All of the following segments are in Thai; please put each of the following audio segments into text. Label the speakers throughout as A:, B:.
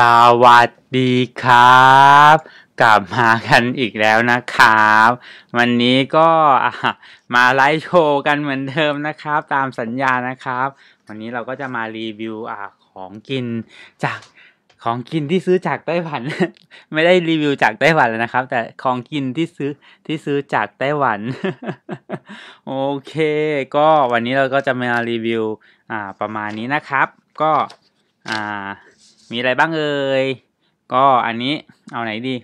A: สวัสดีครับ กลับมากันอีกแล้วนะครับ วันนี้ก็มาไลฟ์โชว์ กันเหมือนเดิมนะครับ ตามสัญญานะครับ วันนี้เราก็จะมารีวิวอของกินจากของกินที่ซื้อจากไต้หวัน ไม่ได้รีวิวจากไต้หวันแล้วนะครับ แต่ของกินที่ซื้อที่ซื้อจากไต้หวัน โอเค ก็วันนี้เราก็จะมารีวิวอ่าประมาณนี้นะครับ ก็อ่ามีอะไรบ้างเอ่ย ก็อันนี้เอาไหนดี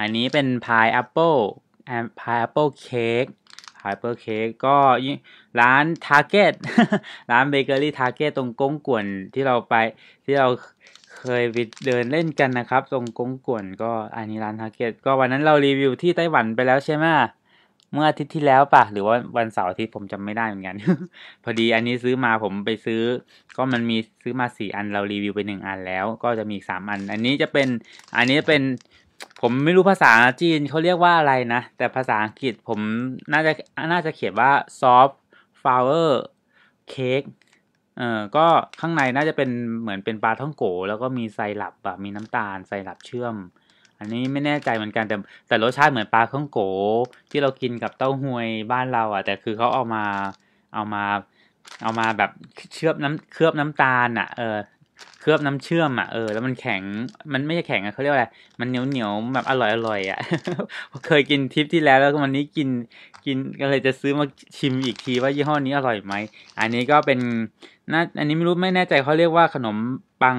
A: อันนี้เป็น พายแอปเปิลพายแอปเปิลเค้ก พายแอปเปิลเค้กก็ร้านทาร์เก็ตร้านเบเกอรี่ทาร์เก็ตตรงก้งกวนที่เราไปที่เราเคยไปเดินเล่นกันนะครับ ตรงก้งกวนก็อันนี้ร้านทาร์เก็ตก็วันนั้นเรารีวิวที่ไต้หวันไปแล้วใช่ไหมเมื่ออาทิตย์ที่แล้วป่ะหรือว่าวันเสาร์อาทิตย์ผมจำไม่ได้เหมือนกันพอดีอันนี้ซื้อมาผมไปซื้อ ก็มันมีซื้อมาสี่อันเรารีวิวไปหนึ่งอันแล้ว ก็จะมีสามอัน อันนี้จะเป็นอันนี้เป็นผมไม่รู้ภาษาจีนเขาเรียกว่าอะไรนะ แต่ภาษาอังกฤษผมน่าจะน่าจะเขียนว่า soft flower cake เอ่อก็ข้างในน่าจะเป็นเหมือนเป็นปลาท่องโก แล้วก็มีไซรัปอะมีน้ำตาลไซรัปเชื่อมอันนี้ไม่แน่ใจเหมือนกันแต่แต่รสชาติเหมือนปลาเครื่องโก ที่เรากินกับเต้าหวยบ้านเราอะ่ะ แต่คือเขาเอามาเอามา เอามาแบบเชื่อบน้ำเคลือบน้ำตาลอะ่ะเออเคลือบน้ำเชื่อมอ่ะเออ แล้วมันแข็งมันไม่ใช่แข็งอ่ะเขาเรียกว่าอะไรมันเหนียวเหนียวแบบอร่อยอร่อยอ่ะเคยกินทริปที่แล้วแล้ววันนี้กินกินก็เลยจะซื้อมาชิมอีกทีว่ายี่ห้อนี้อร่อยไหมอันนี้ก็เป็นน่าอันนี้ไม่รู้ไม่แน่ใจเขาเรียกว่าขนมปัง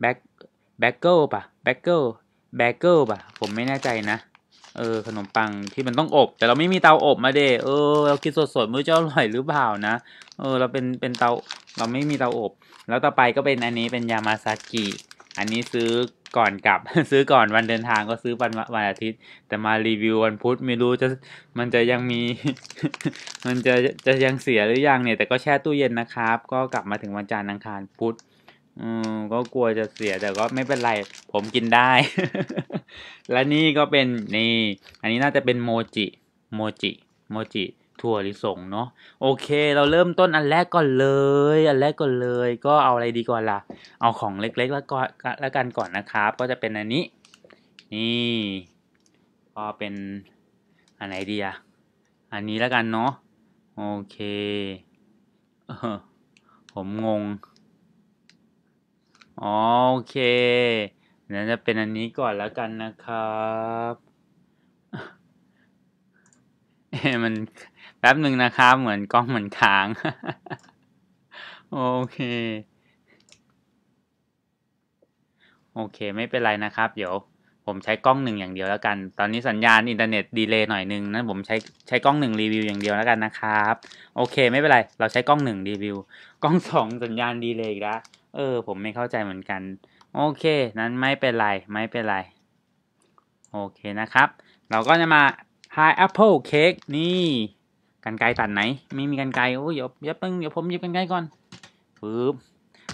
A: แบ็คแบ็กเกิลปะแบ็กเกิลบเกิลป่ะ ผมไม่แน่ใจนะเออขนมปังที่มันต้องอบ แต่เราไม่มีเตาอบมาเดเออเราคิดสดๆมื้อจะอร่อยหรือเปล่านะเออ เราเป็นเป็นเตาเราไม่มีเตาอบ แล้วต่อไปก็เป็นอันนี้เป็นยามาซากิ อันนี้ซื้อก่อนกลับซื้อก่อนวันเดินทางก็ซื้อวันวันอาทิตย์ แต่มารีวิววันพุธไม่รู้จะมันจะยังมี มันจะจะยังเสียหรือยังเนี่ย แต่ก็แช่ตู้เย็นนะครับ ก็กลับมาถึงวันจันทร์อังคารพุธอืมก็กลัวจะเสียแต่ก็ไม่เป็นไรผมกินได้ และนี่ก็เป็นนี่ อันนี้น่าจะเป็นโมจิโมจิโมจิถั่วลิสงเนาะโอเค เราเริ่มต้นอันแรกก่อนเลย อันแรกก่อนเลยก็เอาอะไรดีก่อนล่ะเอาของเล็ก ๆแล้วก็แล้วกันก่อนนะครับก็จะเป็นอันนี้ นี่ก็เป็นอันไหนดีอะอันนี้แล้วกันเนาะโอเคผมงงอ๋อโอเคงั้นจะเป็นอันนี้ก่อนแล้วกันนะครับเอ้มันแป๊บหนึ่งนะครับ เหมือนกล้องเหมือนค้างโอเค โอเคไม่เป็นไรนะครับเดี๋ยว ผมใช้กล้องหนึ่งอย่างเดียวแล้วกันตอนนี้สัญญาณอินเทอร์เน็ตดีเลย์หน่อยนึงนั้นผมใช้ใช้กล้องหนึ่งรีวิวอย่างเดียวแล้วกันนะครับ โอเค ไม่เป็นไร เราใช้กล้องหนึ่งรีวิว กล้องสองสัญญาณดีเลย์อีกแล้วเออผมไม่เข้าใจเหมือนกัน โอเค นั้นไม่เป็นไร ไม่เป็นไร โอเคนะครับ เราก็จะมา High Apple Cake นี่กันไกลตัดไหนไม่มีกันไกลโอ้ยเดี๋ยวเดี๋ยวงเดี๋ยวผมหยิบกันไกลก่อนปึ๊บ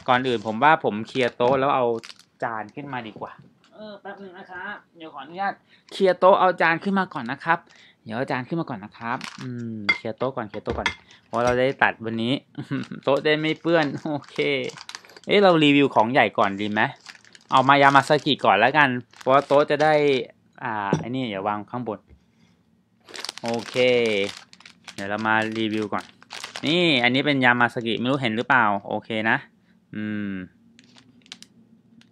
A: ก่อนอื่นผมว่าผมเคลียร์โต๊ะแล้วเอาจานขึ้นมาดีกว่า เออแป๊บนึงนะครับเดี๋ยวขออนุญาตเคลียร์โต๊ะเอาจานขึ้นมาก่อนนะครับ เดี๋ยวจานขึ้นมาก่อนนะครับ อืมเคลียร์โต๊ะก่อนเคลียร์โต๊ะก่อนเพราะเราได้ตัดวันนี้โต๊ะได้ไม่เปื้อนโอเคเอ๊ะเรารีวิวของใหญ่ก่อนดีไหมเอามายามาสกิก่อนแล้วกัน เพราะโต๊ะจะได้อ่าไอ้นี่อย่าวางข้างบน โอเคเดี๋ยวเรามารีวิวก่อน นี่อันนี้เป็นยามาสกิไม่รู้เห็นหรือเปล่า โอเคนะ อืม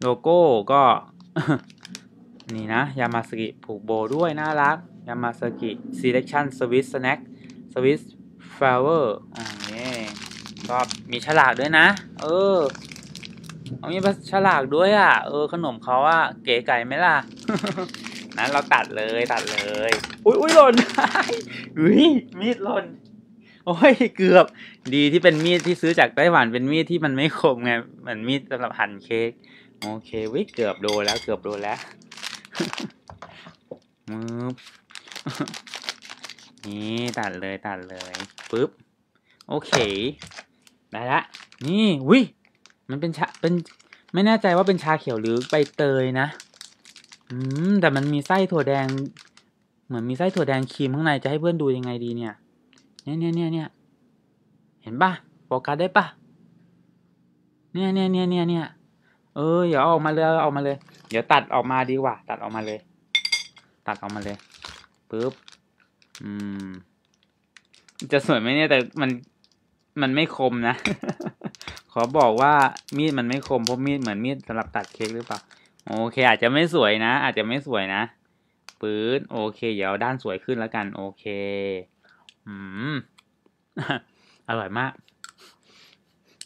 A: โลโก้ก็ นี่นะยามาสกิ ผูกโบด้วย น่ารัก ยามาสกิ selection swiss snack swiss flower อ่านี่ ก็มีฉลากด้วยนะ เออามีฉลากด้วยอ่ะ เออขนมเขาอ่ะเก๋ไก่ไหมล่ะ นั้นเราตัดเลยตัดเลย อุ้ยอุ้ยหล่นอุ้ยมีดหล่น โอ้ยเกือบ ดีที่เป็นมีดที่ซื้อจากไต้หวันเป็นมีดที่มันไม่คมไงเหมือนมีดสำหรับหั่นเค้ก โอเควิเกือบโดนแล้วเกือบโดนแล้วมืบนี่ตัดเลยตัดเลย ปึ๊บ โอเค ได้ละ นี่วิมันเป็นชาเป็นไม่แน่ใจว่าเป็นชาเขียวหรือใบเตยนะอืมแต่มันมีไส้ถั่วแดง เหมือนมีไส้ถั่วแดงครีมข้างในจะให้เพื่อนดูยังไงดี เนี่ย เนี่ยเนี่ยเนี่ยเนี่ยเห็นปะโฟกัสได้ปะเนี่ยเนี่ยเนี่ยเนี่ยเนี่ยเอออย่าเอาออกมาเลยเอามาเลย เดี๋ยวตัดออกมาดีกว่า ตัดออกมาเลย ตัดออกมาเลยปึ๊บ อืม จะสวยไหมเนี่ยแต่มันมันไม่คมนะขอบอกว่ามีดมันไม่คมเพราะมีดเหมือนมีดสำหรับตัดเค้กหรือเปล่าโอเค อาจจะไม่สวยนะอาจจะไม่สวยนะปื้ดโอเค เดี๋ยวด้านสวยขึ้นแล้วกัน โอเคอืมอร่อยมาก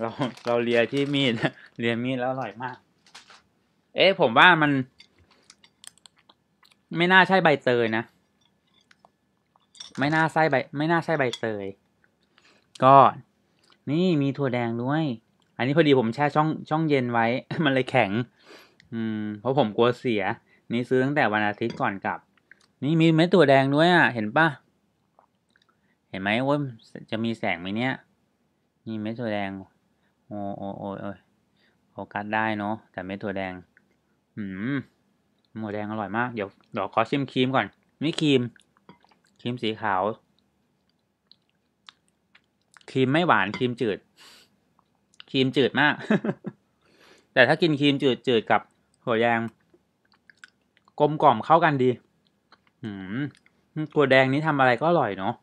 A: เราเราเลียที่มีดเลียมีดแล้วอร่อยมาก เอ๊ะผมว่ามัน ไม่น่าใช่ใบเตยนะ ไม่น่าใช่ใบ ไม่น่าใช่ใบเตย ก็ นี่มีถั่วแดงด้วยอันนี้พอดีผมแช่ช่องช่องเย็นไว้ มันเลยแข็ง อืม เพราะผมกลัวเสีย นี่ซื้อตั้งแต่วันอาทิตย์ก่อนกลับ นี่มีเม็ดตัวแดงด้วยอ่ะเห็นปะเห็นไหมว่าจะมีแสงไหมเนี่ยนี่เม็ดตัวแดง โอ้โอ้โอ้โอ้โฟกัสได้เนาะแต่เม็ดตัวแดง อืมหมูแดงอร่อยมาก เดี๋ยวเดี๋ยวขอชิมครีมก่อนนี่ครีม ครีมสีขาว ครีมไม่หวานครีมจืดครีมจืดมาก แต่ถ้ากินครีมจืดจืดกับ หัวแดงกลมกล่อมเข้ากันดี อืมตัวแดงนี้ทำอะไรก็อร่อยเนาะ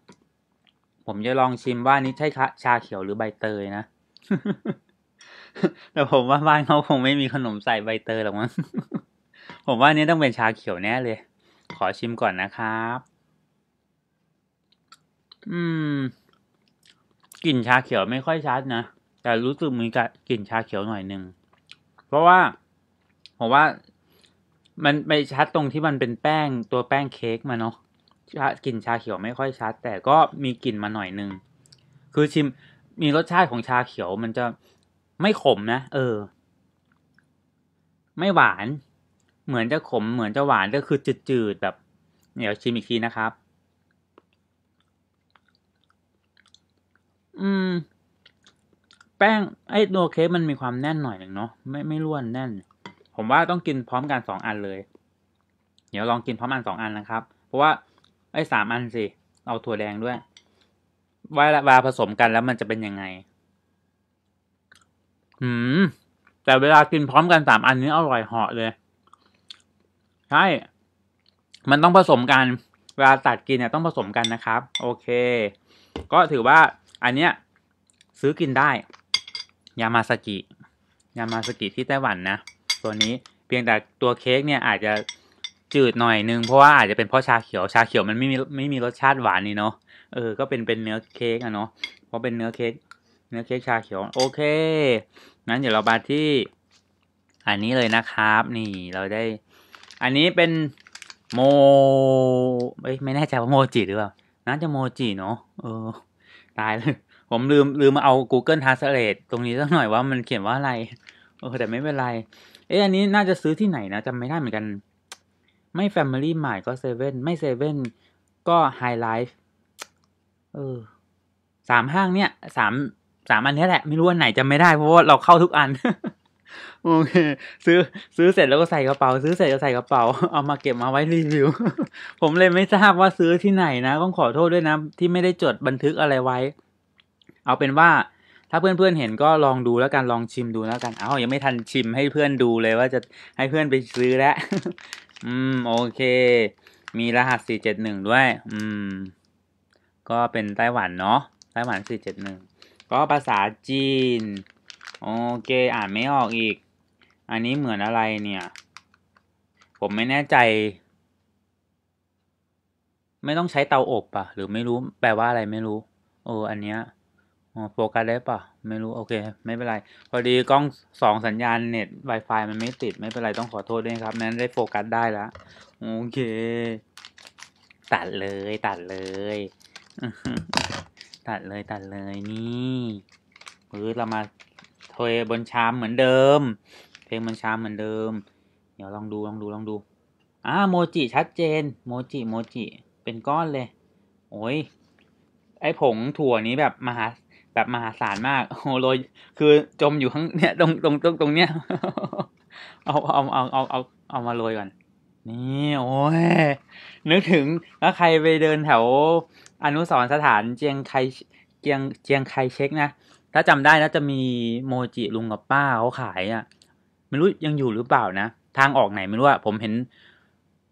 A: ผมจะลองชิมว่านี่ใช่ชาเขียวหรือใบเตยนะ แต่ผมว่า บ้านเขาคงไม่มีขนมใส่ใบเตยหรอกมั้งผมว่านี้ต้องเป็นชาเขียวแน่เลย ขอชิมก่อนนะครับ อืม กลิ่นชาเขียวไม่ค่อยชัดนะแต่รู้สึกมีกลิ่นชาเขียวหน่อยหนึ่ง เพราะว่าผมว่ามันไม่ชัดตรงที่มันเป็นแป้งตัวแป้งเค้กมาเนาะกลิ่นชาเขียวไม่ค่อยชัด แต่ก็มีกลิ่นมาหน่อยหนึ่ง คือชิม มีรสชาติของชาเขียวมันจะไม่ขมนะ เออ ไม่หวาน เหมือนจะขม เหมือนจะหวานก็คือจืดๆแบบเดี๋ยวชิมอีกทีนะครับ อืมแป้ง ไอ้ตัวเค้กมันมีความแน่นหน่อยหนึ่งเนาะไม่ ไม่ร่วน แน่น ผมว่าต้องกินพร้อมกันสองอันเลย เดี๋ยวลองกินพร้อมกันสองอันนะครับ เพราะว่าไอ้สามอันสิ เอาถั่วแดงด้วยวาละวาผสมกันแล้วมันจะเป็นยังไงอืมแต่เวลากินพร้อมกันสามอันนี้อร่อยเหาะเลยใช่มันต้องผสมกัน เวลาตัดกินเนี่ยต้องผสมกันนะครับ โอเค ก็ถือว่า อันเนี้ย ซื้อกินได้ยามาสกิ ยามาสกิที่ไต้หวันนะ ตัวนี้เพียงแต่ตัวเค้กเนี่ยอาจจะจืดหน่อยนึง เพราะว่าอาจจะเป็นเพราะชาเขียว ชาเขียวมันไม่มีไม่มีรสชาติหวานนี่เนาะ เออ ก็เป็นเป็นเนื้อเค้กอะเนาะ เพราะเป็นเนื้อเค้ก เนื้อเค้กชาเขียว โอเค งั้นเดี๋ยวเรามาที่อันนี้เลยนะครับ นี่เราได้ อันนี้เป็นโมเ้ยไม่แน่ใจว่าโมจิหรือเปล่าน่าจะโมจิเนาะ เออตายเลยผมลืมลืมมาเอา Google Translate ตรงนี้สักหน่อยว่ามันเขียนว่าอะไร โอคแต่ไม่เป็นไรเอ๊ะอันนี้น่าจะซื้อที่ไหนนะจำไม่ได้เหมือนกัน ไม่ Family m ใหม่ก็เซเว่นไม่เซเว่นก็ไฮไลฟ์เออสามห้างเนี่ยสามสามอันนี้แหละ ไม่รู้อันไหนจำไม่ได้เพราะว่าเราเข้าทุกอันโอเค ซื้อซื้อเสร็จแล้วก็ใส่กระเป๋าซื้อเสร็จก็ใส่กระเป๋าเอามาเก็บมาไว้รีวิว ผมเลยไม่ทราบว่าซื้อที่ไหนนะต้องขอโทษด้วยนะ ที่ไม่ได้จดบันทึกอะไรไว้เอาเป็นว่า ถ้าเพื่อน ๆ เห็นก็ลองดูแล้วกันลองชิมดูแล้วกันเอายังไม่ทันชิมให้เพื่อนดูเลยว่าจะให้เพื่อนไปซื้อแล้วอืม โอเค มีรหัสสี่เจ็ดหนึ่งด้วย อืม ก็เป็นไต้หวันเนาะไต้หวันสี่เจ็ดหนึ่งก็ภาษาจีนโอเค อ่านไม่ออกอีก อันนี้เหมือนอะไรเนี่ย ผมไม่แน่ใจ ไม่ต้องใช้เตาอบปะหรือไม่รู้ แปลว่าอะไรไม่รู้เอออันเนี้ยโฟกัสได้ปะไม่รู้โอเค ไม่เป็นไร พอดีกล้องสองสัญญาณเน็ต Wi-Fi มันไม่ติด ไม่เป็นไรต้องขอโทษด้วยครับนั้นได้โฟกัสได้แล้วโอเค ตัดเลยตัดเลยตัดเลยตัดเลยนี่รือเรามาเทบนชามเหมือนเดิมเพลงบนชามเหมือนเดิม เดี๋ยวลองดูลองดูลองดู อ่าโมจิชัดเจนโมจิโมจิเป็นก้อนเลย โอ้ยไอผงถั่วนี้แบบมหาแบบมหาศาลมากโอ้โลย คือจมอยู่ข้างเนี่ยตรงตรงตรงตรงเนี้ย เอาเอาเอาเอาเอาเอามาโรยก่อน นี่โอ้ย นึกถึงถ้าใครไปเดินแถว อนุสรสถานเจียงไคเจียงเจียงไคเช็คนะ ถ้าจำได้นะจะมีโมจิลุงกับป้าเขาขายอะ่ะ ไม่รู้ยังอยู่หรือเปล่านะ ทางออกไหนไม่รู้อะผมเห็น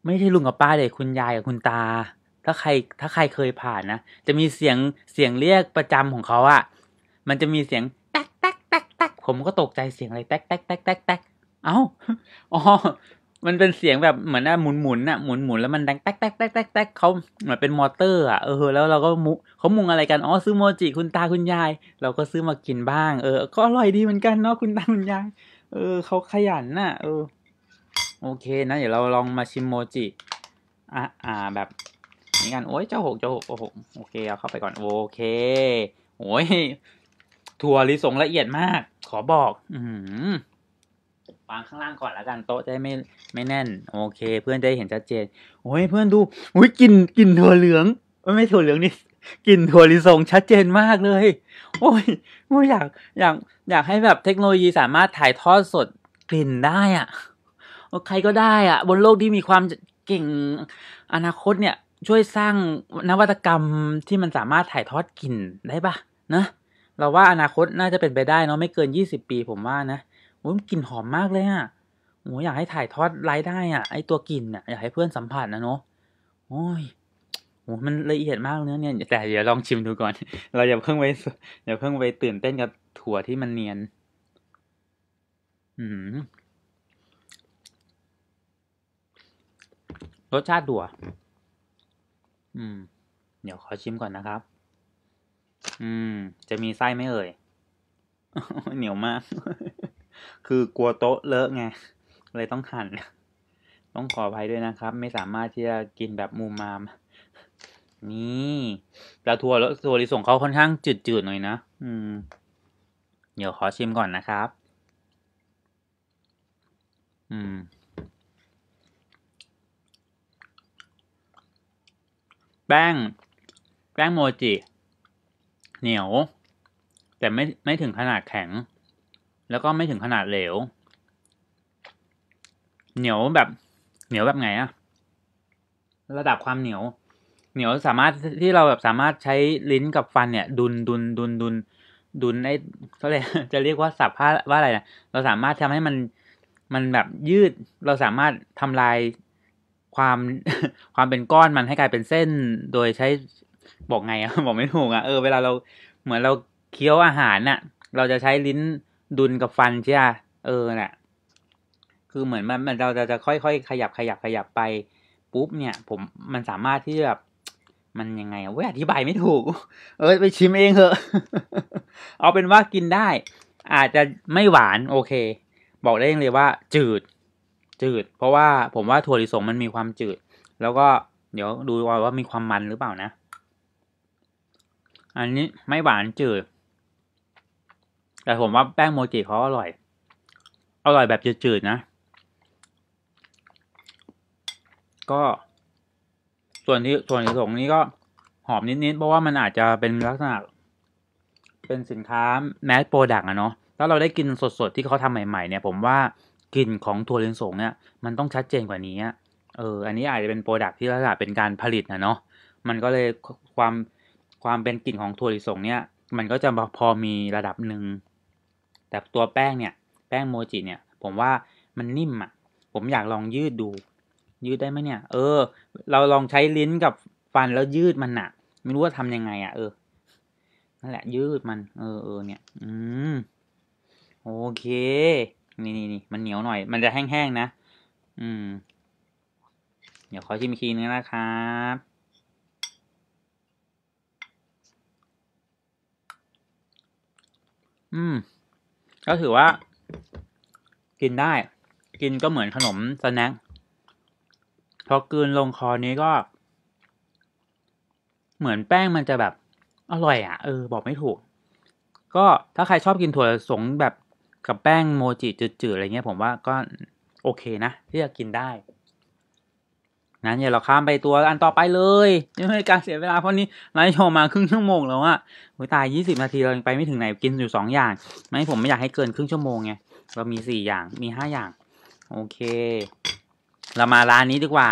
A: ไม่ใช่ลุงกับป้าเลยคุณยายกับคุณตา ถ้าใครถ้าใครเคยผ่านนะ จะมีเสียงเสียงเรียกประจำของเขาอะมันจะมีเสียงแตกแตกแตกแตกผมก็ตกใจเสียงอะไรแตกแตกแตกแตกแตกเอ้า อ๋อ มันเป็นเสียงแบบเหมือนน่ะ หมุนหมุนน่ะหมุนหมุนแล้วมันดังแตกแตกแตกแตกแตกเขาเหมือนเป็นมอเตอร์อ่ะ เออ แล้วเราก็มุ เขามุงอะไรกัน อ๋อ ซื้อโมจิคุณตาคุณยาย เราก็ซื้อมากินบ้าง เออ ก็อร่อยดีเหมือนกันเนาะคุณตาคุณยาย เออเขาขยันน่ะ เออ โอเค นะ เดี๋ยวเราลองมาชิมโมจิ อ่าอ่าแบบนี้กัน โอ้ยเจ้าหกเจ้าหกโอ้โหโอเค เอาเข้าไปก่อน โอเคโอ้ยถั่วลิสงละเอียดมากขอบอก อืวางข้างล่างก่อนแล้วกันโต๊ะจะไม่ไม่แน่น โอเคเพื่อนจะเห็นชัดเจน โอ้ยเพื่อนดูโอ้ยกลิ่นกลิ่นถั่วเหลือง ไม่ถั่วเหลืองนี่ กลิ่นถั่วลิสงชัดเจนมากเลย โอ้ยโอ้ยอยาก อยากอยากให้แบบเทคโนโลยีสามารถถ่ายทอดสดกลิ่นได้อะ่ะใครก็ได้อะ่ะ บนโลกที่มีความเก่ง อนาคตเนี่ย ช่วยสร้างนวัตกรรมที่มันสามารถถ่ายทอดกลิ่นได้ปะนะเราว่าอนาคตน่าจะเป็นไปได้เนาะไม่เกิน 20 ปี ผมว่านะโอ้กลิ่นหอมมากเลยอะ่ะโอ้อยากให้ถ่ายทอดไรา์ได้อะ่ะไอตัวกลิ่นอะ่ะอยากให้เพื่อนสัมผัสนะเนาะโอ้ยโอ้มันละเอียดมากเนื้อเนี่ยแต่เดี๋ยวลองชิมดูก่อน เราอย่าเพิ่งไปอย่าเพิ่งไปตื่นเต้นกับถั่วที่มันเนียน อืมรสชาติดั่ว อืม เดี๋ยวขอชิมก่อนนะครับอืม จะมีไส้ไม่เอ่ยเหนียวมาก คือกลัวโต๊ะเลอะไงเลยต้องหั่นต้องขออภัยด้วยนะครับ ไม่สามารถที่จะกินแบบมูมาม นี่ปลาทัวแล้วทัวลิสงเขาค่อนข้างจืดๆหน่อยนะ อืม เดี๋ยวขอชิมก่อนนะครับ อืมแป้ง แป้งโมจิเหนียวแต่ไม่ไม่ถึงขนาดแข็ง แล้วก็ไม่ถึงขนาดเหลว เหนียวแบบเหนียวแบบไงอะระดับความเหนียวเหนียวสามารถที่เราแบบสามารถใช้ลิ้นกับฟันเนี่ย ดุนดุนดุนดุนดุนไอ้เขาเรียกจะเรียกว่าสับผ้าว่าอะไรนะเราสามารถทำให้มันมันแบบยืด เราสามารถทำลายความความเป็นก้อนมันให้กลายเป็นเส้นโดยใช้บอกไงอ่ะบอกไม่ถูกอ่ะเออเวลาเราเหมือนเราเคี้ยวอาหารน่ะ เราจะใช้ลิ้นดุลกับฟันใช่ไหมเออเนี่ยคือเหมือนมันมันเราจะจะค่อยๆขยับขยับขยับไปปุ๊บเนี่ย ผมมันสามารถที่แบบมันยังไงอ่เว้ยอธิบายไม่ถูก เออไปชิมเองเถอะเอาเป็นว่ากินได้ อาจจะไม่หวาน โอเค บอกได้เลยว่า จืด จืดเพราะว่าผมว่าถั่วลิสงมันมีความจืด แล้วก็เดี๋ยวดูว่ามีความมันหรือเปล่านะอันนี้ไม่หวานจืด แต่ผมว่าแป้งโมจิเขาอร่อย อร่อยแบบจืดๆนะ ก็ ส่วนที่ส่วนที่สงนี้ก็หอมนิดๆเพราะว่ามันอาจจะเป็นลักษณะเป็นสินค้าแมสโปรดักต์อะเนาะถ้าเราได้กินสดๆที่เขาทำใหม่ๆเนี่ยผมว่ากลิ่นของถั่วลิสงเนี่ยมันต้องชัดเจนกว่านี้เอออันนี้อาจจะเป็นโปรดักที่ลักษณะเป็นการผลิตนะเนาะมันก็เลยความความเป็นกลิ่นของถั่วลิสงเนี่ย มันก็จะพอมีระดับหนึ่ง แต่ตัวแป้งเนี่ย แป้งโมจิเนี่ย ผมว่ามันนิ่มอะ่ะ ผมอยากลองยืดดู ยืดได้ไหมเนี่ยเออ เราลองใช้ลิ้นกับฟันแล้วยืดมันอะไม่รู้ว่าทำยังไง อ่ะ เออนั่นแหละยืดมัน เออเออเนี่ย อืมโอเค นี่นี่นี่มันเหนียวหน่อยมันจะแห้งๆนะอืม เดี๋ยวขอชิมอีกทีนึงนะครับอืม ก็ถือว่า กินได้ กินก็เหมือนขนมสแน็คพอกืนลงคอนี้ก็ เหมือนแป้งมันจะแบบอร่อยอะ่ะ เออ บอกไม่ถูก ก็ถ้าใครชอบกินถั่วสงแบบกับแป้งโมจิจืดๆอะไรเงี้ย ผมว่าก็โอเคนะที่จะกินได้นั้นเดี๋ยวเราข้ามไปตัวอันต่อไปเลยยังไม่การเสียเวลาเพราะนี้ไลฟ์โชว์มาครึ่งชั่วโมงแล้วอะโอ้ยตายิบนาทีเราไปไม่ถึงไหนกินอยู่สองอย่างไม่ผมไม่อยากให้เกินครึ่งชั่วโมงไงเรามีสี่อย่างมีห้าอย่าง โอเค เรามาร้านนี้ดีกว่า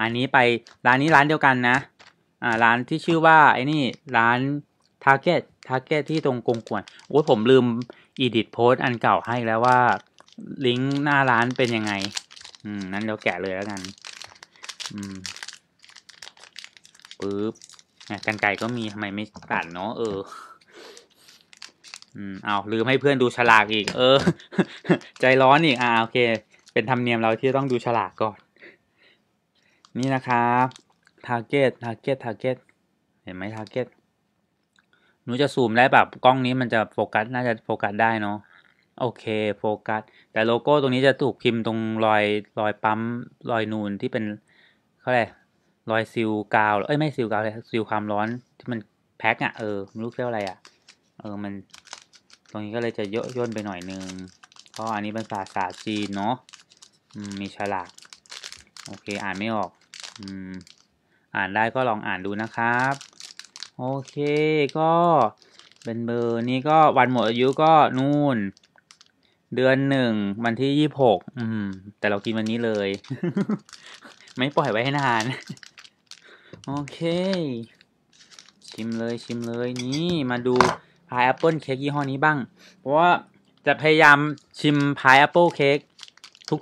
A: อันนี้ไปร้านนี้ร้านเดียวกันนะอ่าร้านที่ชื่อว่าไอ้นี่ร้านเก็ตทาร์เก็ตที่ตรงกงกวนโอ้ยผมลืมอีดิทโพสอันเก่าให้แล้วว่าลิงก์หน้าร้านเป็นยังไงอืมนั้นเราแกะเลยแล้วกันปึ๊บนยกันไก่ก็มีทำไมไม่ตัดเนาะเออ อืมเอาลืมให้เพื่อนดูฉลากอีก เออ ใจร้อนอีก อ่า โอเค เป็นธรรมเนียมเราที่ต้องดูฉลากก่อน นี่นะครับทร์เก็ตทาร์เก็ตทาร์เก็ตเห็นไหมทร์เก็ตหนูจะซูมได้แบบกล้องนี้มันจะโฟกัส น่าจะโฟกัสได้เนาะโอเค โฟกัส แต่โลโก้ตรงนี้จะถูกพิมพ์ตรงรอย รอยปั๊ม รอยนูนที่เป็นเขาอะไรรอยซิลกาวเอ้ยไม่ซิลกาวเลยซิลความร้อน ที่มันแพ็คอะเออมมนรู้เรียกอะไรอะเออมันตรงนี้ก็เลยจะย่ย่นไปหน่อยนึงเพราะอันนี้เป็นภาษาจีนเนาะมีฉลากโอเค อ่านไม่ออก อืม อ่านได้ก็ลองอ่านดูนะครับ โอเค ก็เป็นเบอร์นี้ก็วันหมดอายุก็นู่น เดือนหนึ่งวันที่ยี่หกอืม แต่เรากินวันนี้เลยไม่ปล่อยไว้ให้นาน โอเค ชิมเลยชิมเลยนี่มาดูพายแอปเปิลเค้กยี่ห้อนี้บ้าง เพราะว่าจะพยายามชิมพายแอปเปิลเค้ก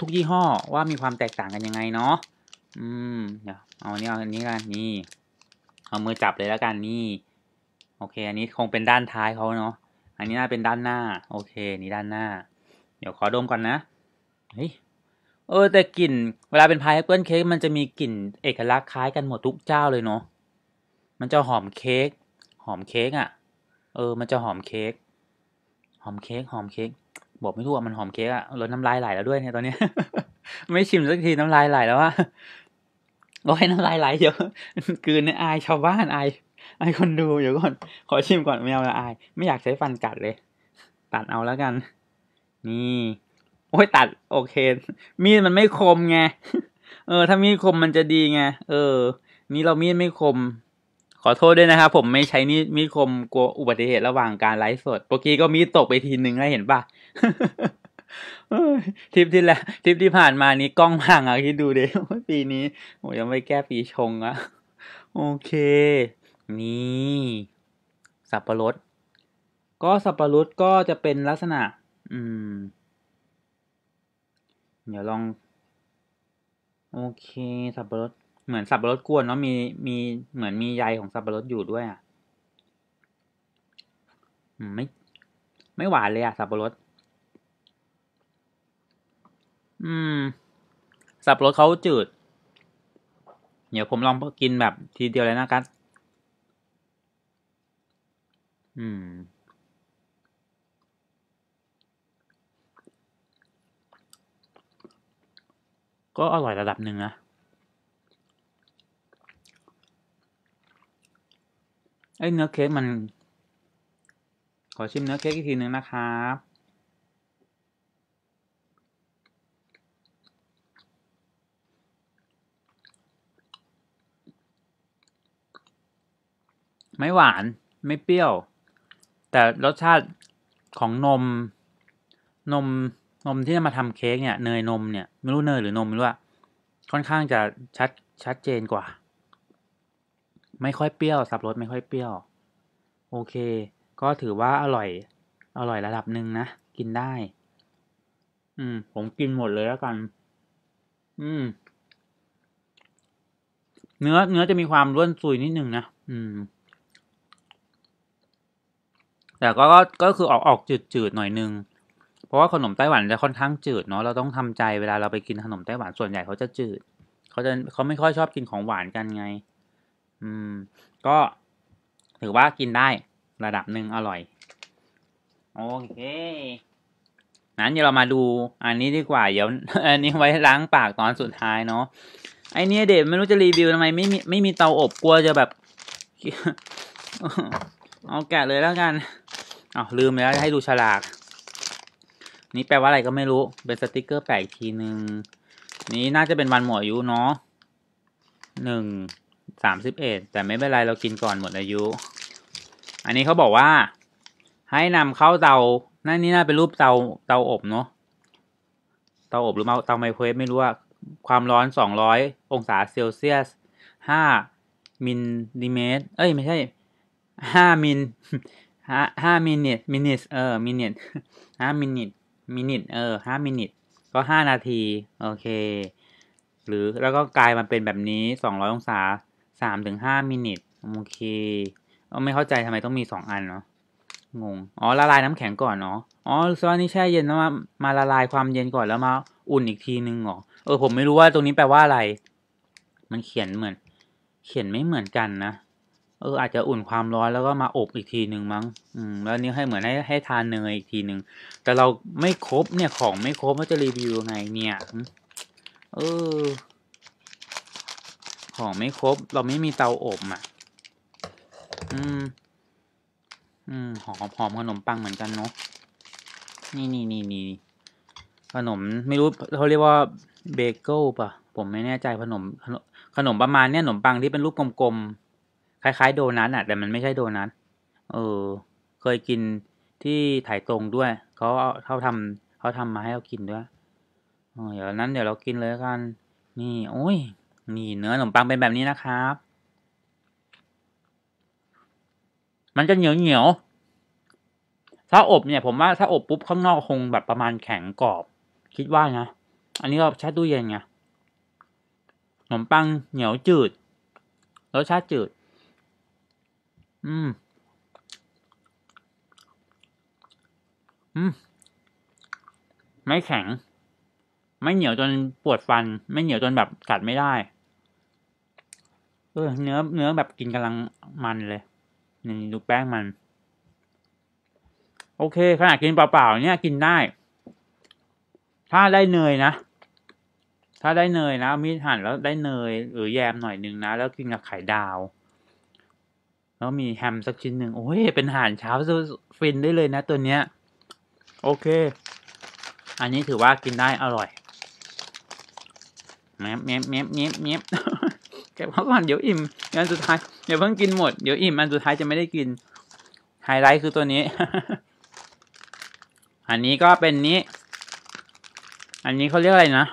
A: ทุกๆ ยี่ห้อว่ามีความแตกต่างกันยังไงเนาะ อืม เดี๋ยวเอาอันนี้เอาอันนี้กันนี่ เอามือจับเลยแล้วกันนี่ โอเค อันนี้คงเป็นด้านท้ายเขาเนาะ อันนี้น่าเป็นด้านหน้า โอเค นี่ด้านหน้า เดี๋ยวขอดมก่อนนะ เฮ้ยเออแต่กลิ่นเวลาเป็นพายแอปเปิลเค้กมันจะมีกลิ่นเอกลักษณ์คล้ายกันหมดทุกเจ้าเลยเนาะมันจะหอมเค้กหอมเค้กอะ่ะ เออ มันจะหอมเค้กหอมเค้กหอมเค้กบอก ไม่ถูกมันหอมเค้กอะ่ะรสน้ำลายไหลแล้วด้วยเนี่ยตอนนี้ไม่ชิมสักทีน้ำลายไหลแล้วว่าโอ้ยน้ำลายไหลเยอะกืนเนี่ยอายชาวบ้านอายอายคนดูเดี๋ยวก่อนขอชิมก่อนไม่เอาละอาย ไม่อยากใช้ฟันกัดเลย ตัดเอาแล้วกัน นี่โอ้ยตัด โอเค มีดมันไม่คมไงเออ ถ้ามีดคมมันจะดีไงเออ นี่เรามีดไม่คม ขอโทษด้วยนะครับผมไม่ใช้มีดมีดคมกลัวอุบัติเหตุระหว่างการไลฟ์สดเมื่อกี้ก็มีดตกไปทีหนึ่งแล้วเห็นปะทริปที่แล้วทริปที่ผ่านมานี้ กล้องห่างอะคิดดูเดีปีนี้โอ้ยังไม่แก้ปีชงอะโอเคนี่สับปะรด ก็สับปะรดก็จะเป็นลักษณะ อืมเดี๋ยวลอง โอเค สับปะรด เหมือนสับปะรดกวนเนาะมีมีเหมือนมีใยของสับปะรดอยู่ด้วยอ่ะไม่ ไม่หวานเลยอ่ะ สับปะรดอืม สับปะรดเขาจืด เดี๋ยวผมลองกินแบบทีเดียวเลยนะครับอืมก็อร่อยระดับหนึ่งนะไอ้เนื้อเค้กมัน ขอชิมเนื้อเค้กอีกทีหนึ่งนะครับไม่หวานไม่เปรี้ยว แต่รสชาติของนมนมนมที่จะมาทำเค้กเนี่ยเนยนมเนี่ยไม่รู้เนยหรือนมไม่รู้อะค่อนข้างจะชัด ชัดเจนกว่า ไม่ค่อยเปรี้ยว สับรสไม่ค่อยเปรี้ยว โอเค ก็ถือว่าอร่อย อร่อยระดับหนึ่งนะกินได้ อืมผมกินหมดเลยแล้วกัน อืม เนื้อเนื้อจะมีความร่วนซุยนิดหนึ่งนะอืม แต่ก็ก็คือออกออกจืดๆหน่อยนึงราะว่าขนมไต้หวันจะค่อนข้างจืดเนาะเราต้องทำใจเวลาเราไปกินขนมไต้หวันส่วนใหญ่เขาจะจืด เขาจะเขาไม่ค่อยชอบกินของหวานกันไง อืม ก็ถือว่ากินได้ระดับหนึ่งอร่อยโอเคนั้นเดี๋ยวเรามาดู อันนี้ดีกว่าเดี๋ยวอันนี้ไว้ล้างปากตอนสุดท้ายเนาะไอเนี้ยเด็ดไม่รู้จะรีวิวทำไมไม่มีไม่มีเตาอบกลัวจะแบบเอาแกะเลยแล้วกันอ้าวลืมแล้วให้ดูฉลากนี่แปลว่าอะไรก็ไม่รู้ เป็นสติกเกอร์ แปลกทีหนึ่ง นี้น่าจะเป็นวันหมดอายุเนาะหนึ่งสามสิบเอ็ดแต่ไม่เป็นไรเรากินก่อนหมดอายุ อันนี้เขาบอกว่า ให้นำเข้าเตา นั่นนี่น่าเป็นรูปเตา เตาอบเนาะ เตาอบหรือเตาไมโครเวฟไม่รู้ว่าความร้อนสองร้อยองศาเซลเซียสห้ามิลลิเมตร เอ้ย ไม่ใช่ห้ามิลห้าห้ามินิทมินิทเออมินิทห้ามินิทมินิทเออห้ามินิทก็ห้านาทีโอเค หรือแล้วก็กลายมันเป็นแบบนี้สองร้อยองศาสามถึงห้ามินิทโอเคไม่เข้าใจทำไมต้องมีสองอันเนาะงงอ๋อละลายน้ำแข็งก่อนเนาะอ๋อซอนนี่แช่เย็นแล้วมามาละลายความเย็นก่อนแล้วมา อุ่นอีกทีนึงเหรอเออผมไม่รู้ว่าตรงนี้แปลว่าอะไร มันเขียนเหมือน เขียนไม่เหมือนกันนะเออ อาจจะอุ่นความร้อนแล้วก็มาอบอีกทีหนึ่งมั้ง อืมแล้วนี่ให้เหมือนให้ให้ทานเนยอีกทีหนึ่งแต่เราไม่ครบเนี่ยของไม่ครบเราจะรีวิวไง เนี่ยเออ ของไม่ครบเราไม่มีเตาอบอ่ะ อืม อืมหอมหอมขนมปังเหมือนกันเนาะ นี่นี่นี่นี่ขนม ไม่รู้เขาเรียกว่าเบเกิลป่ะผมไม่แน่ใจขนม ขนมประมาณเนี้ยขนมปังที่เป็นรูปกลมๆคล้ายๆโดนัทอ่ะ แต่มันไม่ใช่โดนัท เออ เคยกินที่ถ่ายตรงด้วย เขาเขาทำเขาทำมาให้เรากินด้วย เดี๋ยวนั้นเดี๋ยวเรากินเลยกัน นี่ โอ้ย นี่เนื้อขนมปังเป็นแบบนี้นะครับ มันจะเหนียวเหนียวถ้าอบเนี่ยผมว่าถ้าอบปุ๊บข้างนอกคงแบบประมาณแข็งกรอบ คิดว่านะอันนี้เราแช่ตู้เย็นไงขนมปังเหนียวจืดรสชาติจืดอืม อืม ไม่แข็ง ไม่เหนียวจนปวดฟัน ไม่เหนียวจนแบบกัดไม่ได้ เออเนื้อ เนื้อแบบกินกำลังมันเลย นี่ดูแป้งมัน โอเคขนาดกินเปล่าๆเนี่ยกินได้ ถ้าได้เนยนะ ถ้าได้เนยนะมีหั่นแล้วได้เนย หรือแยมหน่อยนึงนะแล้วกินกับไข่ดาวแล้วมีแฮมสักชิ้นหนึ่งโอ้ยเป็นอาหารเช้าฟินได้เลยนะตัวเนี้ยโอเค อันนี้ถือว่ากินได้อร่อยแมบแมบแมบแมบแมบเก็บไว้ก่อนเดี๋ยวอิ่มอันสุดท้ายเดี๋ยวเพิ่งกินหมดเดี๋ยวอิ่มอันสุดท้ายจะไม่ได้กินไฮไลท์คือตัวนี้อันนี้ก็เป็นนี้ อันนี้เขาเรียกอะไรนะ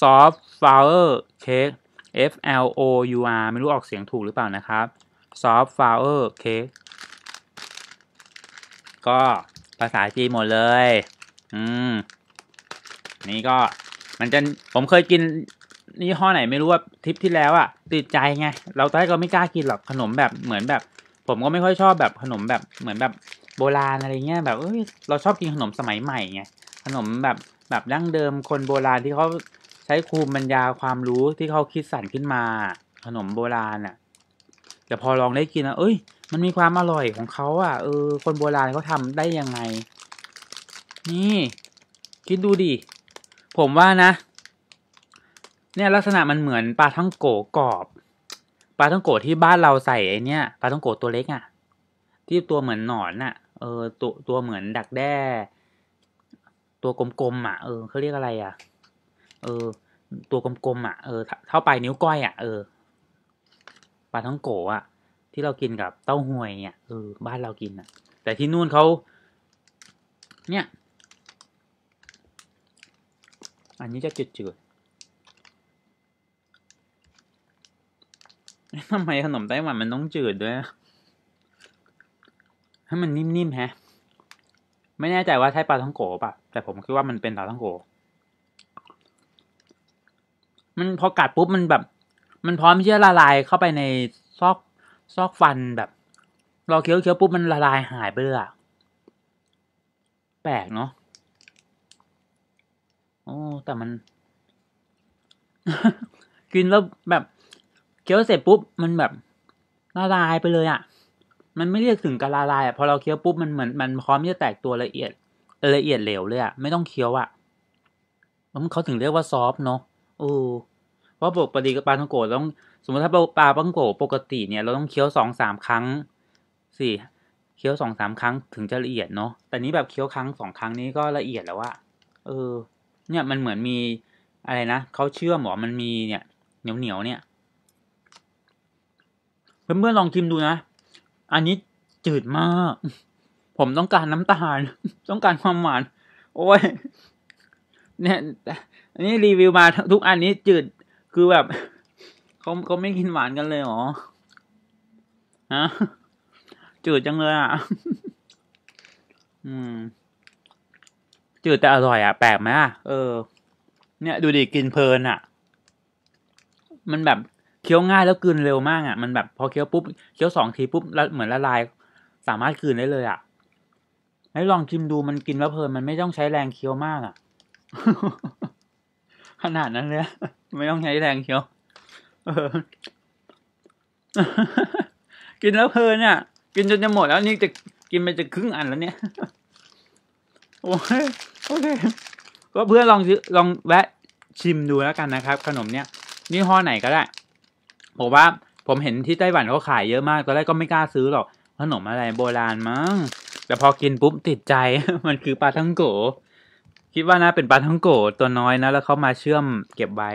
A: ซอฟต์ฟลาวเวอร์เค้ก F L O U R ไม่รู้ออกเสียงถูกหรือเปล่านะครับซอฟต์ฟลาวเออร์เค้กก็ภาษาจีนหมดเลย อืม นี่ก็ มันจะผมเคยกิน นี่ห้อไหนไม่รู้ว่าทริปที่แล้วอะติดใจไง เราตอนแรก็ไม่กล้ากินหรอกขนมแบบเหมือนแบบ ผมก็ไม่ค่อยชอบแบบ ขนมแบบเหมือนแบบ โบราณอะไรเงี้ย แบบเอ้ยเราชอบกินขนมสมัยใหม่ไงขนมแบบแบบดั้งเดิมคนโบราณที่เขาใช้คูมปัญญาความรู้ที่เขาคิดสรรขึ้นมา ขนมโบราณอะ่ะแต่พอลองได้กินนะเอ้ย มันมีความอร่อยของเขาอะ่ะเออ คนโบราณเขาทาได้ยังไง นี่คิดดูดิ ผมว่านะ เนี่ย ลักษณะมันเหมือน ปลาท่องโกกรอบ ปลาท่องโกที่บ้านเราใส่ไอเนี่ย ปลาท่องโกตัวเล็กอะ่ะ ที่ตัวเหมือนหนอนอะ่ะ เออ ตัวตัวเหมือนดักแด้ ตัวกลมๆอะ่ะเออ เขาเรียกอะไรอะ่ะเออ ตัวกลมๆอะ่ะเออเท่าปลายนิ้วก้อยอะ่ะเออปลาท้องโกะอะที่เรากินกับเต้าหวยเนี่ยเออบ้านเรากินอะแต่ที่นู่นเขา เนี่ย อันนี้จะจืดๆทำไมขนมไต้หวันมันต้องจืดด้วยให้มันนิ่มๆแฮะไม่แน่ใจว่าใช่ปลาท้องโกะป่ะ แต่ผมคิดว่ามันเป็นปลาท้องโกะมันพอกัดปุ๊บ มันแบบมันพร้อมที่จะละลายเข้าไปในซอกซอกฟันแบบ เราเคี้ยวเคี้ยวปุ๊บมันละลายหายไปเลยอะแปลกเนาะโอ้แต่มันกินแล้วแบบ เคี้ยวเสร็จปุ๊บมันแบบละลายไปเลยอะมันไม่เรียกถึงการละลายอะพอเราเคี้ยวปุ๊บมันเหมือนมันพร้อมที่จะแตกตัวละเอียดละเอียดเหลวเลยอะไม่ต้องเคี้ยวอะมันเขาถึงเรียกว่าซอฟเนาะโอ้เพราะปกติปลาท้องโกต้องสมมติถ้าปลาท้องโกปกติเนี่ย เราต้องเคี้ยวสองสามครั้งสี่เคี้ยวสองสามครั้งถึงจะละเอียดเนาะแต่นี้แบบเคี้ยวครั้งสองครั้งนี้ก็ละเอียดแล้วว่าเออเนี่ยมันเหมือนมีอะไรนะเขาเชื่อมหรอมันมีเนี่ยเหนียวเหนียวเนี่ยเพื่อนๆลองชิมดูนะอันนี้จืดมาก ผมต้องการน้ำตาล ต้องการความหวานโอ้ยเนี่ยอันนี้รีวิวมา ทุกอันนี้ จืดคือแบบเขาเขาไม่กินหวานกันเลยหรอฮะจืดจังเลยอ่ะอืมจืดแต่อร่อยอ่ะแปลกไหมอ่ะเออ เนี่ย ดูดิกินเพลินอ่ะ มันแบบเคี้ยวง่ายแล้วกินเร็วมากอ่ะมันแบบพอเคี้ยวปุ๊บเคี้ยวสองทีปุ๊บแล้วเหมือนละลาย สามารถกินได้เลย อ่ะให้ลองชิมดูมันกินแล้วเพลินมันไม่ต้องใช้แรงเคี้ยวมากอ่ะขนาดนั้นเลยไม่ต้องใช้แรงเชียวกินแล้วเพลินเนี่ยกินจนจะหมดแล้วนี่จะกินไปจะครึ่งอันแล้วเนี่ยโอ้ยโอเคก็เพื่อนลองลองแวะชิมดูแล้วกันนะครับ ขนมเนี่ยนี่ห้อไหนก็ได้ ผมว่า ผมเห็นที่ไต้หวันเขาขายเยอะมากตอนแรกก็ไม่กล้าซื้อหรอก ขนมอะไรโบราณมั้ง แต่พอกินปุ๊บติดใจมันคือปลาทั้งโกคิดว่านะเป็นปลาทั้งโกะตัวน้อยนะแล้วเขามาเชื่อมเก็บไว้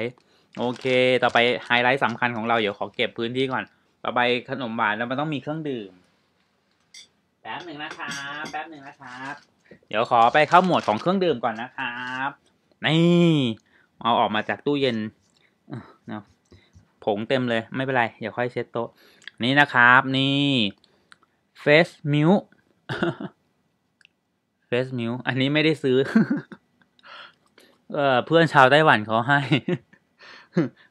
A: โอเค ต่อไปไฮไลท์สำคัญของเราเดี๋ยวขอเก็บพื้นที่ก่อน ต่อไปขนมหวานแล้วมันต้องมีเครื่องดื่มแป๊บหนึ่งนะครับแป๊บหนึ่งนะครับ เดี๋ยวขอไปเข้าหมวดของเครื่องดื่มก่อนนะครับ นี่เอาออกมาจากตู้เย็นนะผงเต็มเลยไม่เป็นไรเดี๋ยวค่อยเช็ดโต๊ะ นี่นะครับ นี่เฟสมิวเฟสมิวอันนี้ไม่ได้ซื้อเพื่อนชาวไต้หวันเขาให้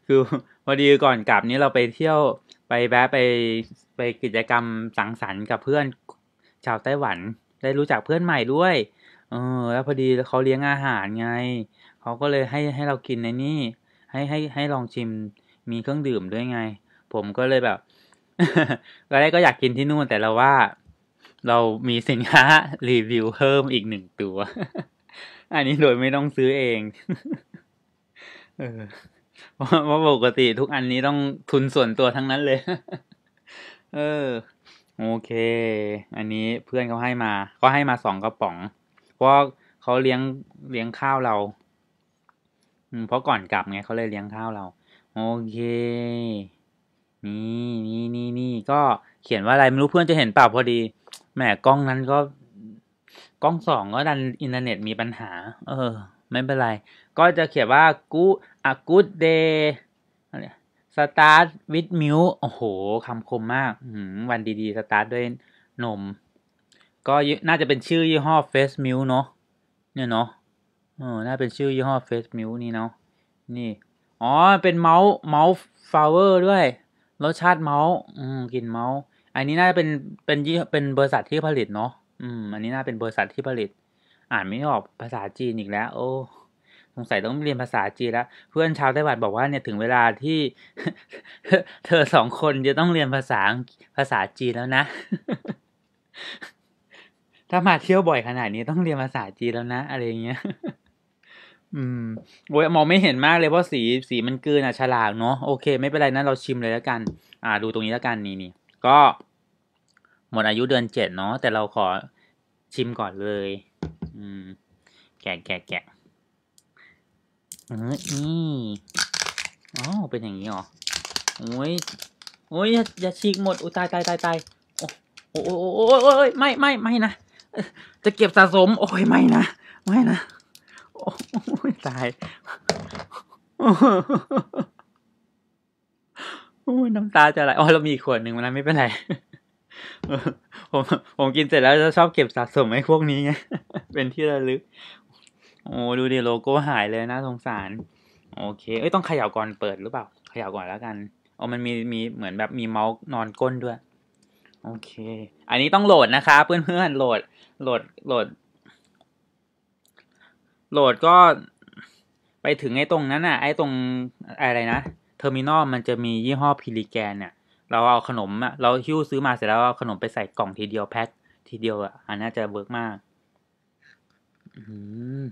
A: คือพอดีก่อนกลับนี้ เราไปเที่ยวไปแวะไปไปกิจกรรมสังสรรค์กับเพื่อน ชาวไต้หวัน ได้รู้จักเพื่อนใหม่ด้วย เออ แล้วพอดีเขาเลี้ยงอาหารไง เขาก็เลยให้ให้เรากินในนี่ให้ให้ให้ลองชิมมีเครื่องดื่มด้วยไง ผมก็เลยแบบตอนแรกก็อยากกินที่นู่นแต่เราว่า เรามีสินค้ารีวิวเพิ่มอีกหนึ่งตัวอันนี้โดยไม่ต้องซื้อเอง เออ เพราะว่าปกติทุกอันนี้ต้องทุนส่วนตัวทั้งนั้นเลย เออ โอเค อันนี้เพื่อนเขาให้มาก็ให้มาสองกระป๋อง เพราะเขาเลี้ยงเลี้ยงข้าวเราเพราะก่อนกลับไงเขาเลยเลี้ยงข้าวเรา โอเคนี่นี่นี่นี่ก็เขียนว่าอะไรไม่รู้เพื่อนจะเห็นเปล่าพอดี แหมกล้องนั้นก็กล้องสองก็ดันอินเทอร์เน็ตมีปัญหา เออไม่เป็นไร ก็จะเขียนว่ากูอะกูดเดย์สตาร์ทวิดมิวโอ้โหคำคมมากวันดีๆ สตาร์ทด้วยนม ก็น่าจะเป็นชื่อยี่ห้อเฟสมิวเนาะเนี่ยเนาะเออน่าเป็นชื่อยี่ห้อเฟสมิวนี่เนาะนี่ อ๋อเป็นเมาส์เมาส์ฟลาเวอร์ด้วย รสชาติเมาส์อืมกลิ่นเมาส์ อันนี้น่าจะเป็นเป็นยี่เป็นบริษัทที่ผลิตเนาะอืมอันนี้น่าเป็นบริษัทที่ผลิต อ่านไม่ออกภาษาจีนอีกแล้ว โอ้สงสัยต้องเรียนภาษาจีนแล้วเพื่อนชาวไต้หวันบอกว่าเนี่ยถึงเวลาที่เธอสองคนจะต้องเรียนภาษาภาษาจีนแล้วนะ ถ้ามาเที่ยวบ่อยขนาดนี้ต้องเรียนภาษาจีนแล้วนะอะไรเงี้ย อืมโอ้ยมองไม่เห็นมากเลยเพราะสีสีมันกืนอ่ะฉลากเนาะโอเค ไม่เป็นไรนะเราชิมเลยแล้วกัน อ่าดูตรงนี้แล้วกันนี่นี่ก็หมดอายุเดือนเจ็ดเนาะแต่เราขอชิมก่อนเลย อืมแกะแกะแกะเออนี่อ๋อเป็นอย่างนี้เหรอโอ้ยโอ้ย อย่าชฉีกหมดอุตายตายตายตายโอ้โอ้โอ้โอ้โอ้ยไม่ไม่ไม่นะ จะเก็บสะสม โอ้ย ไม่นะ ไม่นะโอ้ยตายโอ้ยน้ำตาจะไหลอ๋อเรามีขวดหนึ่งมันไม่เป็นไรผมผมกินเสร็จแล้วจะชอบเก็บสะสม ไอ้พวกนี้ไงเป็นที่ระลึก โอ้ดูดิโลโก้หายเลยนะสงสาร โอเคเอ้ยต้องขย่าก่อนเปิดหรือเปล่าขย่าก่อนแล้วกันอ้อมันมีมีเหมือนแบบมีเมาส์นอนก้นด้วย โอเค อันนี้ต้องโหลดนะคะเพื่อนๆโหลดโหลดโหลด โหลดก็ไปถึงไอ้ตรงนั้นน่ะ ไอ้ตรงอะไรนะเทอร์มินอลมันจะมียี่ห้อพิลิแกนเนี่ยเราเอาขนมอะเราหิ้วซื้อมาเสร็จแล้วเอาขนมไปใส่กล่องทีเดียวแพ็คทีเดียวอะอันน่าจะเวิร์กมาก อืม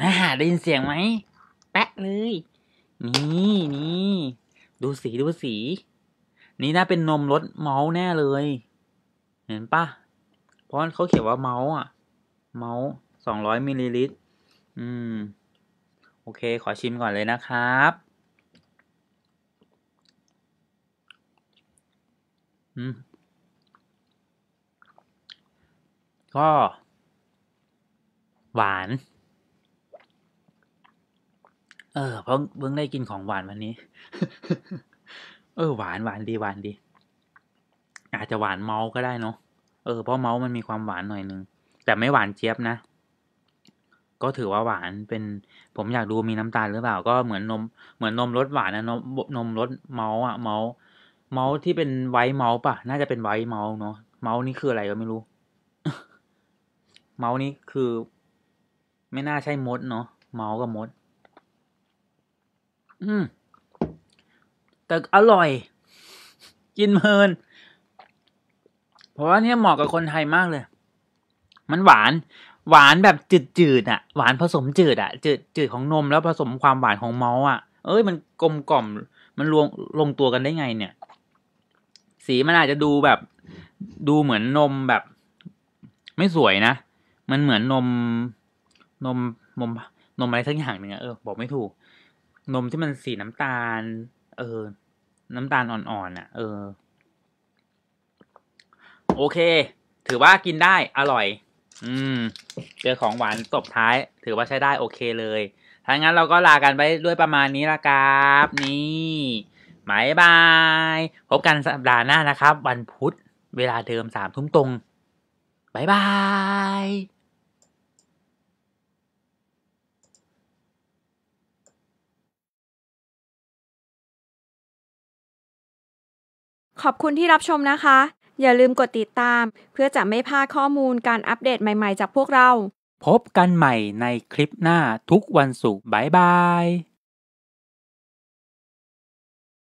A: อ่า ได้ยินเสียงไหม แปะเลย นี่นี่ดูสีดูสี นี่น่าเป็นนมรสเมาส์แน่เลย เห็นปะเพราะเขาเขียนว่าเมาส์อ่ะ เมาส์สองร้อยมิลลิลิตร อืม โอเค ขอชิมก่อนเลยนะครับก็หวาน เออเพราะเพิ่งได้กินของหวานวันนี้ เออ หวานหวานดีหวานดี อาจจะหวานเมาก็ได้เนาะ เออ เพราะเมามันมีความหวานหน่อยนึง แต่ไม่หวานเจี๊ยบนะ ก็ถือว่าหวานเป็น ผมอยากดูมีน้ำตาลหรือเปล่า ก็เหมือนนม เหมือนนมรสหวานนะนมนมรสเมาอ่ะเมาเมาส์ที่เป็นไวท์เมาส์ป่ะ น่าจะเป็นไวท์เมาส์เนาะ เมาส์นี่คืออะไรก็ไม่รู้ เมาส์นี่คือ ไม่น่าใช่มดเนาะ เมาส์กับมด อืม แต่อร่อย กินเพลิน เพราะว่าเนี่ยเหมาะกับคนไทยมากเลย มันหวาน หวานแบบจืดจืดอะหวานผสมจืดอะจืดจืดของนมแล้วผสมความหวานของเมาส์อะเอ้ยมันกลมกล่อม มันรวมลงตัวกันได้ไง เนี่ยสีมันอาจจะดูแบบดูเหมือนนมแบบไม่สวยนะ มันเหมือนนม นมนมนมอะไรสักอย่างหนึ่งเออบอกไม่ถูก นมที่มันสีน้ำตาล เออ น้ำตาลอ่อนๆอ่ะ เออ โอเค ถือว่ากินได้อร่อยอืมเจอของหวานตบท้ายถือว่าใช้ได้ โอเคเลยถ้างั้นเราก็ลากันไปด้วยประมาณนี้ละครับนี่บายบาย พบกันสัปดาห์หน้านะครับ วันพุธ เวลาเดิมสามทุ่มตรงบายบาย ขอบคุณที่รับชมนะคะ อย่าลืมกดติดตามเพื่อจะไม่พลาดข้อมูลการอัปเดตใหม่ๆ จากพวกเรา พบกันใหม่ในคลิปหน้าทุกวันศุกร์บายบาย